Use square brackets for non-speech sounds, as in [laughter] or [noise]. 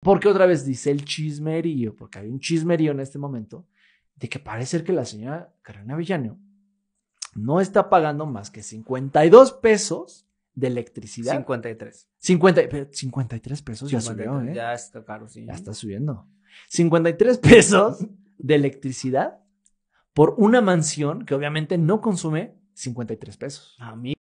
Porque otra vez dice el chismerío, porque hay un chismerío en este momento, de que parece ser que la señora Carolina Villano no está pagando más que 52 pesos de electricidad. 53. 50, 53 pesos ya subió, ¿eh? Ya está caro, sí. Ya está subiendo. 53 [laughs] pesos de electricidad por una mansión que obviamente no consume 53 pesos. A mí.